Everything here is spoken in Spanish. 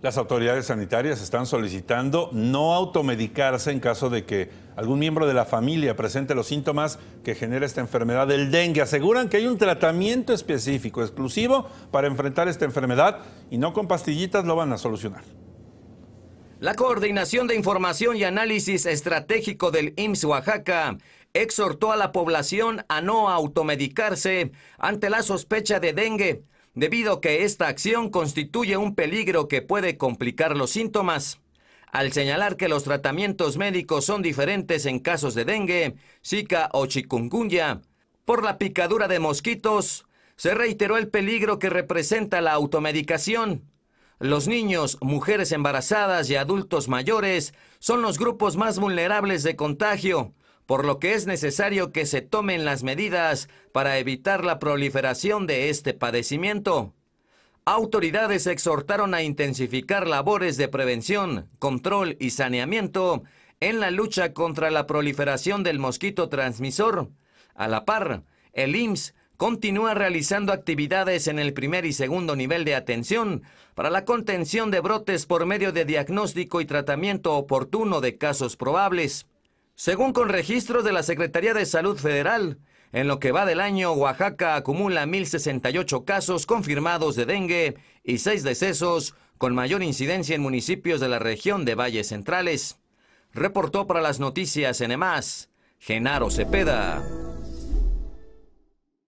Las autoridades sanitarias están solicitando no automedicarse en caso de que algún miembro de la familia presente los síntomas que genera esta enfermedad del dengue. Aseguran que hay un tratamiento específico, exclusivo, para enfrentar esta enfermedad y no con pastillitas lo van a solucionar. La Coordinación de Información y Análisis Estratégico del IMSS Oaxaca exhortó a la población a no automedicarse ante la sospecha de dengue debido a que esta acción constituye un peligro que puede complicar los síntomas. Al señalar que los tratamientos médicos son diferentes en casos de dengue, zika o chikungunya, por la picadura de mosquitos, se reiteró el peligro que representa la automedicación. Los niños, mujeres embarazadas y adultos mayores son los grupos más vulnerables de contagio, por lo que es necesario que se tomen las medidas para evitar la proliferación de este padecimiento. Autoridades exhortaron a intensificar labores de prevención, control y saneamiento en la lucha contra la proliferación del mosquito transmisor. A la par, el IMSS continúa realizando actividades en el primer y segundo nivel de atención para la contención de brotes por medio de diagnóstico y tratamiento oportuno de casos probables. Según con registros de la Secretaría de Salud Federal, en lo que va del año, Oaxaca acumula 1.068 casos confirmados de dengue y seis decesos, con mayor incidencia en municipios de la región de Valles Centrales. Reportó para las noticias en Genaro Cepeda.